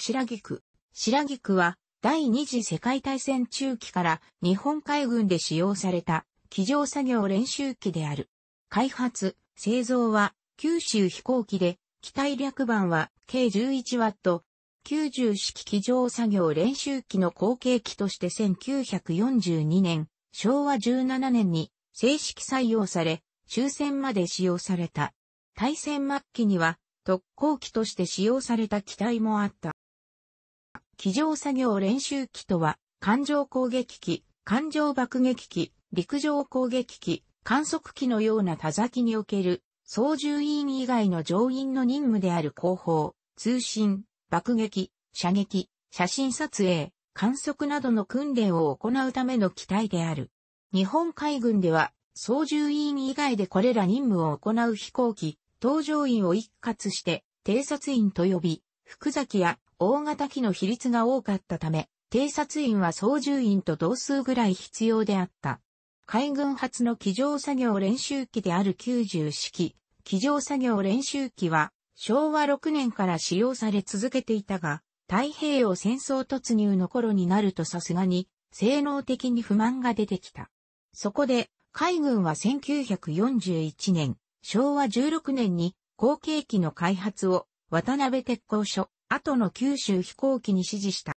白菊。白菊は、第二次世界大戦中期から日本海軍で使用された機上作業練習機である。開発、製造は九州飛行機で、機体略版は計1 1ト、90式機上作業練習機の後継機として1942年、昭和17年に正式採用され、終戦まで使用された。大戦末期には特攻機として使用された機体もあった。機上作業練習機とは、艦上攻撃機、艦上爆撃機、陸上攻撃機、観測機のような田崎における、操縦員以外の乗員の任務である後方、通信、爆撃、射撃、写真撮影、観測などの訓練を行うための機体である。日本海軍では、操縦員以外でこれら任務を行う飛行機、搭乗員を一括して、偵察員と呼び、福崎や大型機の比率が多かったため、偵察員は操縦員と同数ぐらい必要であった。海軍初の機上作業練習機である90式、機上作業練習機は昭和6年から使用され続けていたが、太平洋戦争突入の頃になるとさすがに性能的に不満が出てきた。そこで海軍は1941年、昭和16年に後継機の開発を渡辺鉄工所、後の九州飛行機に指示した。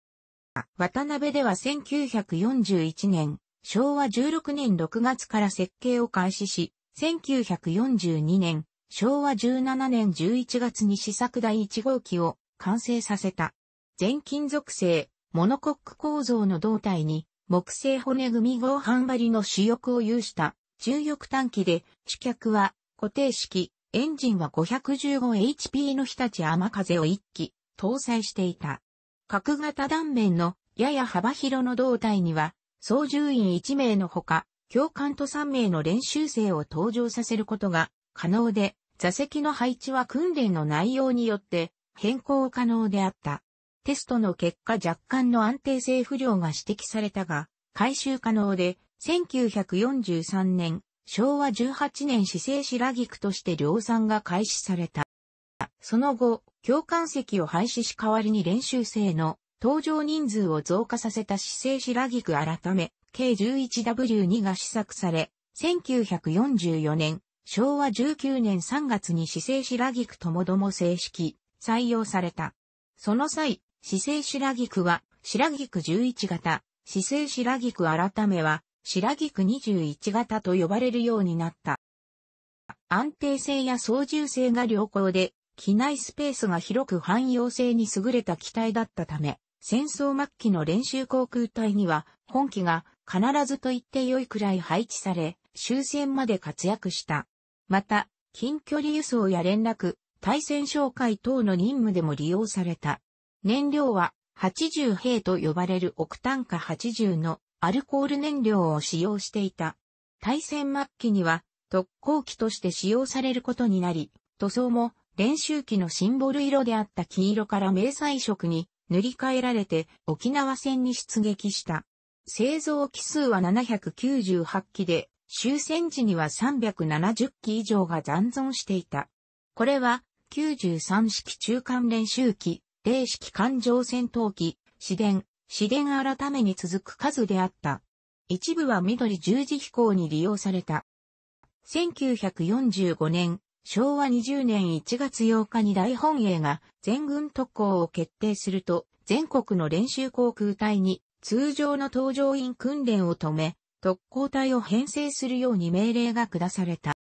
渡辺では1941年、昭和16年6月から設計を開始し、1942年、昭和17年11月に試作第1号機を完成させた。全金属製、モノコック構造の胴体に、木製骨組み合半張りの主翼を有した重翼短期で、主脚は固定式、エンジンは 515HP の日立雨風を1機、搭載していた。角型断面のやや幅広の胴体には、操縦員1名のほか、教官と3名の練習生を登場させることが可能で、座席の配置は訓練の内容によって変更可能であった。テストの結果若干の安定性不良が指摘されたが、回収可能で、1943年、昭和18年市政白菊として量産が開始された。その後、共感席を廃止し代わりに練習生の登場人数を増加させた姿勢白菊改め、K11W2 が試作され、1944年、昭和19年3月に姿勢白菊ともども正式採用された。その際、姿勢白菊は、白菊11型、姿勢白菊改めは、白菊21型と呼ばれるようになった。安定性や操縦性が良好で、機内スペースが広く汎用性に優れた機体だったため、戦争末期の練習航空隊には、本機が必ずと言って良いくらい配置され、終戦まで活躍した。また、近距離輸送や連絡、対戦紹介等の任務でも利用された。燃料は80兵と呼ばれる億単価80のアルコール燃料を使用していた。対戦末期には特攻機として使用されることになり、塗装も練習機のシンボル色であった黄色から迷彩色に塗り替えられて沖縄戦に出撃した。製造機数は798機で、終戦時には370機以上が残存していた。これは、93式中間練習機、0式艦上戦闘機、市電、市電改めに続く数であった。一部は緑十字飛行に利用された。1945年、昭和20年1月8日に大本営が全軍特攻を決定すると、全国の練習航空隊に通常の搭乗員訓練を止め、特攻隊を編成するように命令が下された。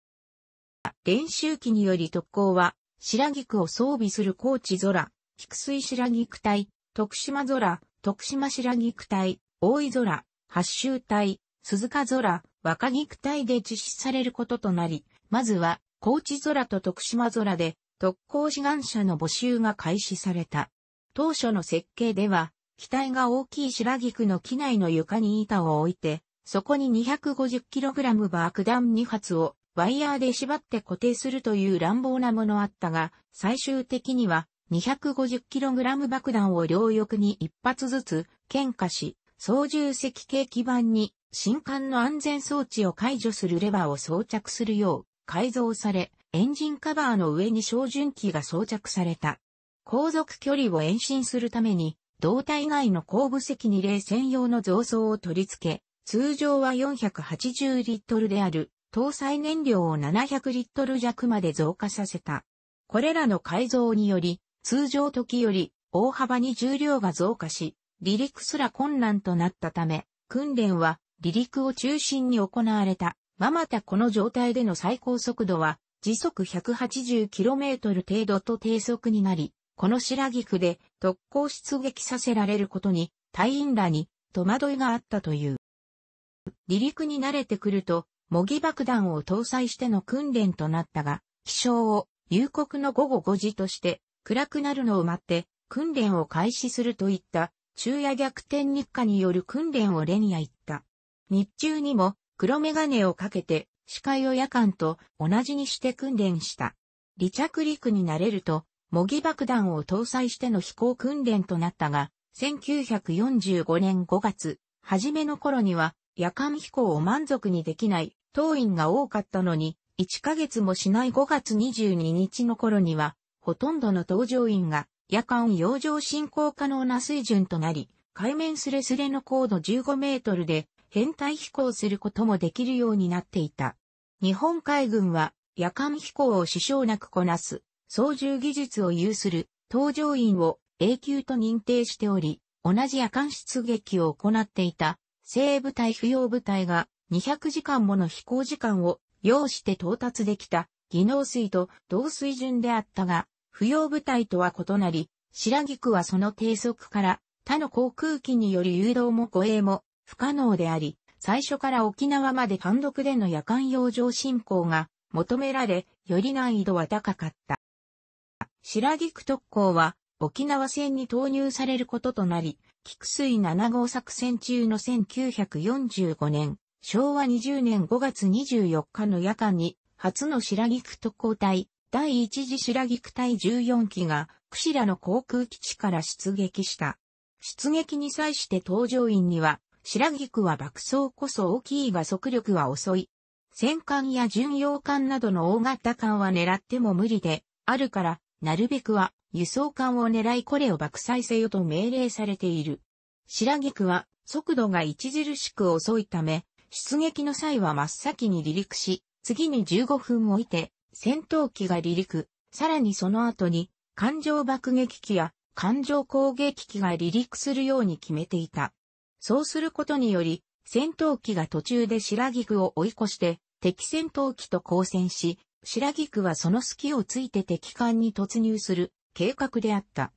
練習機により特攻は、白菊を装備する高知空、菊水白菊隊、徳島空、徳島白菊隊、大井空、八州隊、鈴鹿空、若菊隊で実施されることとなり、まずは高知空と徳島空で特攻志願者の募集が開始された。当初の設計では、機体が大きい白菊の機内の床に板を置いて、そこに 250kg 爆弾2発をワイヤーで縛って固定するという乱暴なものあったが、最終的には 250kg 爆弾を両翼に1発ずつ喧嘩し、操縦席計基板に新艦の安全装置を解除するレバーを装着するよう改造され、エンジンカバーの上に照準器が装着された。航続距離を延伸するために、胴体外の後部席に冷専用の増装を取り付け、通常は480リットルである、搭載燃料を700リットル弱まで増加させた。これらの改造により、通常時より大幅に重量が増加し、離陸すら困難となったため、訓練は離陸を中心に行われた。ままたこの状態での最高速度は時速 180km 程度と低速になり、この白木で特攻出撃させられることに隊員らに戸惑いがあったという。離陸に慣れてくると、模擬爆弾を搭載しての訓練となったが、気象を夕刻の午後5時として暗くなるのを待って訓練を開始するといった昼夜逆転日課による訓練を例に行った。日中にも黒メガネをかけて、視界を夜間と同じにして訓練した。離着陸になれると、模擬爆弾を搭載しての飛行訓練となったが、1945年5月、初めの頃には、夜間飛行を満足にできない、当院が多かったのに、1ヶ月もしない5月22日の頃には、ほとんどの搭乗員が、夜間洋上進行可能な水準となり、海面すれすれの高度15メートルで、編隊飛行することもできるようになっていた。日本海軍は夜間飛行を支障なくこなす、操縦技術を有する、搭乗員を永久と認定しており、同じ夜間出撃を行っていた、西部隊不要部隊が200時間もの飛行時間を要して到達できた技能水と同水準であったが、不要部隊とは異なり、白菊はその低速から他の航空機による誘導も護衛も不可能であり、最初から沖縄まで単独での夜間洋上進行が求められ、より難易度は高かった。白菊特攻は沖縄戦に投入されることとなり、菊水7号作戦中の1945年、昭和20年5月24日の夜間に、初の白菊特攻隊、第1次白菊隊14機が、釧路の航空基地から出撃した。出撃に際して搭乗員には、白菊は爆走こそ大きいが速力は遅い。戦艦や巡洋艦などの大型艦は狙っても無理で、あるから、なるべくは輸送艦を狙いこれを爆砕せよと命令されている。白菊は速度が著しく遅いため、出撃の際は真っ先に離陸し、次に15分置いて、戦闘機が離陸、さらにその後に、艦上爆撃機や艦上攻撃機が離陸するように決めていた。そうすることにより、戦闘機が途中で白菊を追い越して、敵戦闘機と交戦し、白菊はその隙をついて敵艦に突入する計画であった。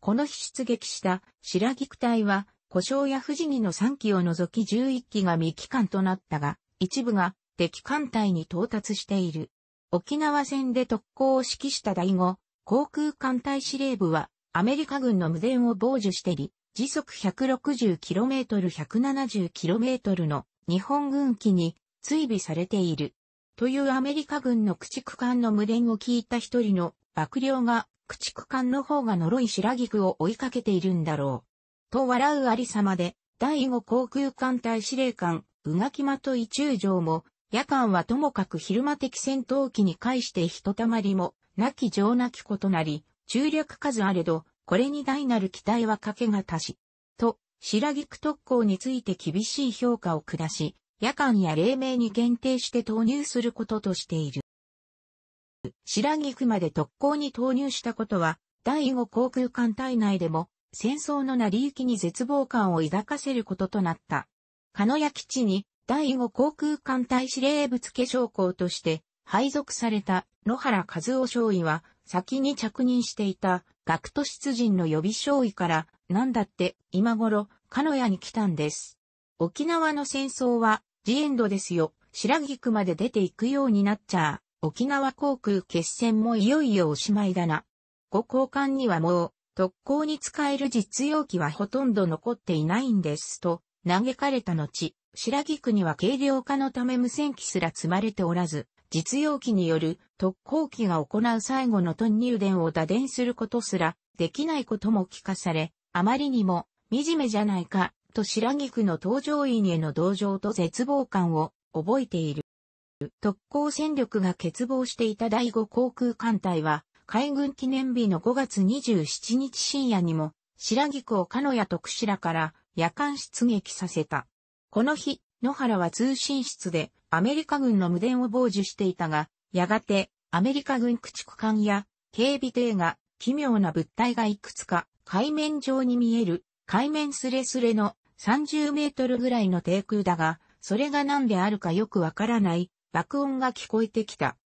この日出撃した白菊隊は、故障や富士見の3機を除き11機が未帰艦となったが、一部が敵艦隊に到達している。沖縄戦で特攻を指揮した第5航空艦隊司令部は、アメリカ軍の無電を傍受して離時速 160km170km の日本軍機に追尾されている。というアメリカ軍の駆逐艦の無電を聞いた一人の幕僚が駆逐艦の方が呪い白菊を追いかけているんだろう。と笑うありさまで、第5航空艦隊司令官、宇垣とい中将も、夜間はともかく昼間的戦闘機に介してひとたまりも、なき情なきことなり、中略数あれど、これに大なる期待はかけがたし、と、白菊特攻について厳しい評価を下し、夜間や黎明に限定して投入することとしている。白菊まで特攻に投入したことは、第5航空艦隊内でも、戦争の成り行きに絶望感を抱かせることとなった。鹿屋基地に、第5航空艦隊司令部付将校として、配属された野原和夫少尉は、先に着任していた学徒出陣の予備将尉から、なんだって、今頃、鹿屋に来たんです。沖縄の戦争は、ジエンドですよ、白菊まで出ていくようになっちゃう。沖縄航空決戦もいよいよおしまいだな。ご交換にはもう、特攻に使える実用機はほとんど残っていないんですと、嘆かれた後、白菊には軽量化のため無線機すら積まれておらず、実用機による特攻機が行う最後の頓入電を打電することすらできないことも聞かされ、あまりにも惨めじゃないかと白菊の搭乗員への同情と絶望感を覚えている。特攻戦力が欠乏していた第5航空艦隊は、海軍記念日の5月27日深夜にも、白菊を鹿屋徳白から夜間出撃させた。この日、野原は通信室でアメリカ軍の無電を傍受していたが、やがてアメリカ軍駆逐艦や警備艇が奇妙な物体がいくつか海面上に見える海面すれすれの30メートルぐらいの低空だが、それが何であるかよくわからない爆音が聞こえてきた。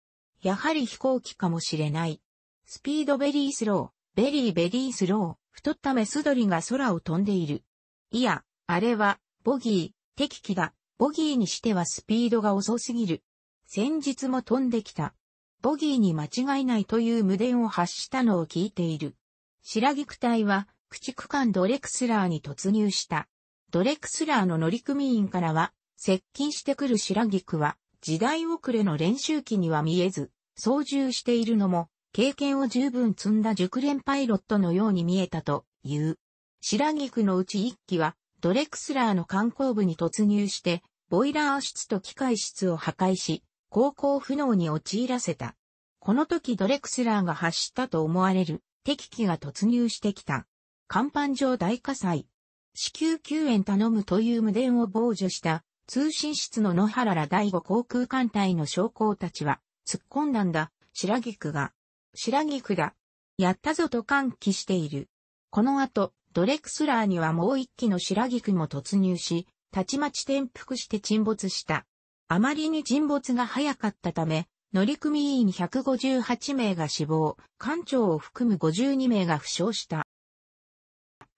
やはり飛行機かもしれない。スピードベリースロー、ベリーベリースロー、太ったメス鳥が空を飛んでいる。いや、あれは、ボギー、敵機だ。ボギーにしてはスピードが遅すぎる。先日も飛んできた。ボギーに間違いないという無電を発したのを聞いている。白菊隊は、駆逐艦ドレクスラーに突入した。ドレクスラーの乗組員からは、接近してくる白菊は、時代遅れの練習機には見えず、操縦しているのも、経験を十分積んだ熟練パイロットのように見えたという。白菊のうち一機は、ドレクスラーの観光部に突入して、ボイラー室と機械室を破壊し、航行不能に陥らせた。この時ドレクスラーが発したと思われる敵機が突入してきた。甲板上大火災。至急救援頼むという無電を傍受した通信室の野原ら第五航空艦隊の将校たちは突っ込んだんだ、白菊が。白菊だ。やったぞと歓喜している。この後、ドレクスラーにはもう一機の白菊も突入し、たちまち転覆して沈没した。あまりに沈没が早かったため、乗組員158名が死亡、艦長を含む52名が負傷した。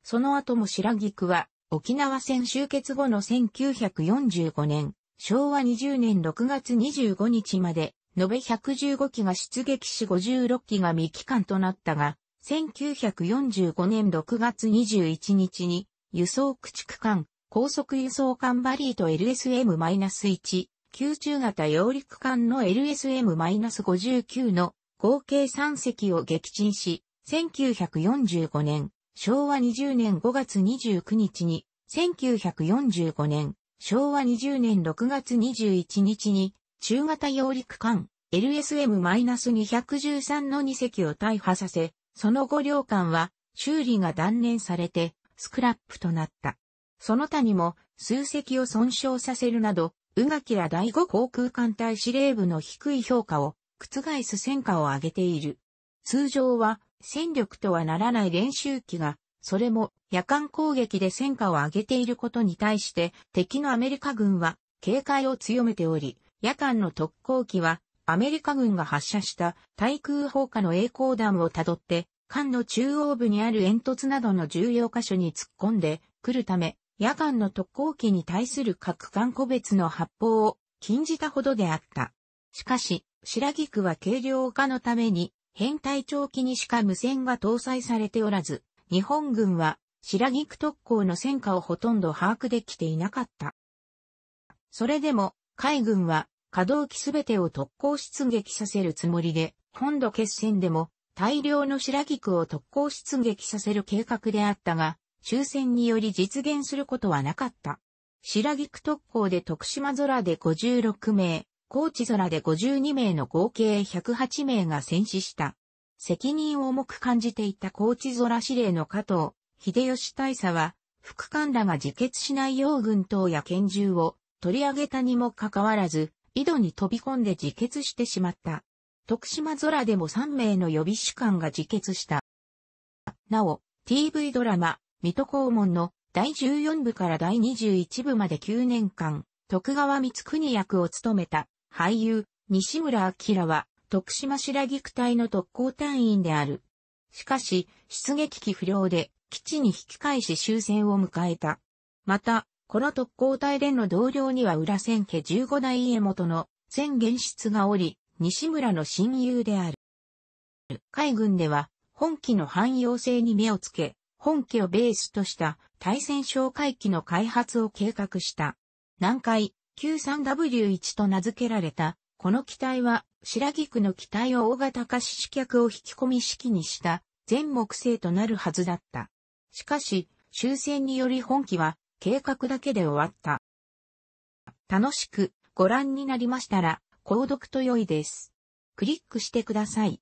その後も白菊は、沖縄戦終結後の1945年、昭和20年6月25日まで、延べ115機が出撃し56機が未帰還となったが、1945年6月21日に輸送駆逐艦高速輸送艦バリーと LSM-1、九中型揚陸艦の LSM-59 の合計3隻を撃沈し、1945年、昭和20年5月29日に、1945年、昭和20年6月21日に、中型揚陸艦 LSM-213 の2隻を大破させ、その後両艦は修理が断念されてスクラップとなった。その他にも数隻を損傷させるなど、宇垣ら第5航空艦隊司令部の低い評価を覆す戦果を上げている。通常は戦力とはならない練習機が、それも夜間攻撃で戦果を上げていることに対して敵のアメリカ軍は警戒を強めており、夜間の特攻機はアメリカ軍が発射した対空砲火の栄光弾をたどって、艦の中央部にある煙突などの重要箇所に突っ込んでくるため、夜間の特攻機に対する各艦個別の発砲を禁じたほどであった。しかし、白木区は軽量化のために、変態長機にしか無線が搭載されておらず、日本軍は白木区特攻の戦果をほとんど把握できていなかった。それでも、海軍は可動機すべてを特攻出撃させるつもりで、本土決戦でも大量の白木区を特攻出撃させる計画であったが、終戦により実現することはなかった。白菊特攻で徳島空で56名、高知空で52名の合計108名が戦死した。責任を重く感じていた高知空司令の加藤、秀吉大佐は、副官らが自決しないよ軍等や拳銃を取り上げたにもかかわらず、井戸に飛び込んで自決してしまった。徳島空でも3名の予備士官が自決した。なお、TV ドラマ、水戸黄門の第14部から第21部まで9年間、徳川光国役を務めた俳優、西村明は、徳島白菊隊の特攻隊員である。しかし、出撃機不良で、基地に引き返し終戦を迎えた。また、この特攻隊連の同僚には裏千家15代家元の全元室がおり、西村の親友である。海軍では、本機の汎用性に目をつけ、本家をベースとした対戦哨戒機の開発を計画した。南海 93W1 と名付けられた、この機体は白木区の機体を大型化し試客を引き込み式にした全木製となるはずだった。しかし、終戦により本機は計画だけで終わった。楽しくご覧になりましたら、購読と良いです。クリックしてください。